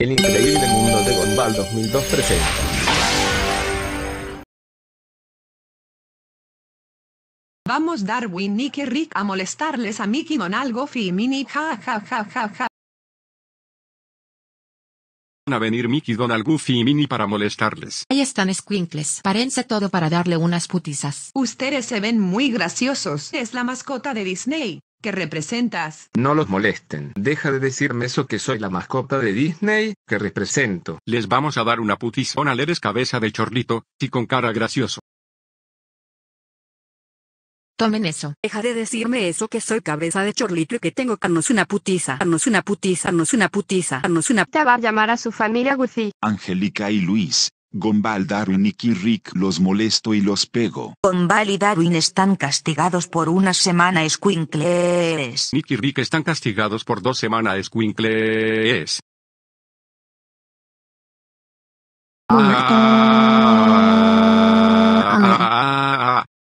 El increíble mundo de Gumball 2002 presenta. Vamos Darwin, Nick y Rick a molestarles a Mickey Donald, Goofy y Mini ja ja ja ja ja. Van a venir Mickey, Donald, Goofy y Minnie para molestarles. Ahí están squinkles. Parense todo para darle unas putizas. Ustedes se ven muy graciosos. Es la mascota de Disney. ¿Qué representas. No los molesten. Deja de decirme eso que soy la mascota de Disney, que represento. Les vamos a dar una putizona, le eres cabeza de chorlito, y con cara gracioso. Tomen eso. Deja de decirme eso que soy cabeza de chorlito y que tengo carnos una putiza, carnos una putiza, carnos una putiza, carnos una... Te va a llamar a su familia Gucci. Angélica y Luis, Gombal Darwin y Rick los molesto y los pego. Gombal y Darwin están castigados por una semana escuincles. Nick y están castigados por dos semanas escuincles.